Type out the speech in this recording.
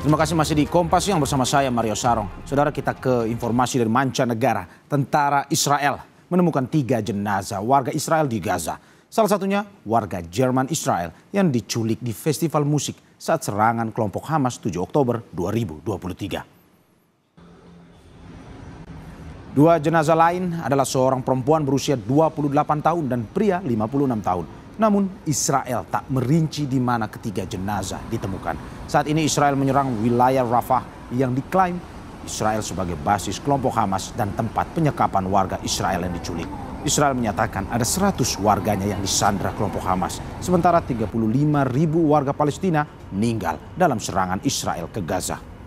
Terima kasih masih di Kompas yang bersama saya Mario Sarong. Saudara kita ke informasi dari mancanegara. Tentara Israel menemukan tiga jenazah warga Israel di Gaza. Salah satunya warga Jerman Israel yang diculik di festival musik saat serangan kelompok Hamas 7 Oktober 2023. Dua jenazah lain adalah seorang perempuan berusia 28 tahun dan pria 56 tahun. Namun Israel tak merinci di mana ketiga jenazah ditemukan. Saat ini Israel menyerang wilayah Rafah yang diklaim Israel sebagai basis kelompok Hamas dan tempat penyekapan warga Israel yang diculik. Israel menyatakan ada 100 warganya yang disandra kelompok Hamas, sementara 35 ribu warga Palestina meninggal dalam serangan Israel ke Gaza.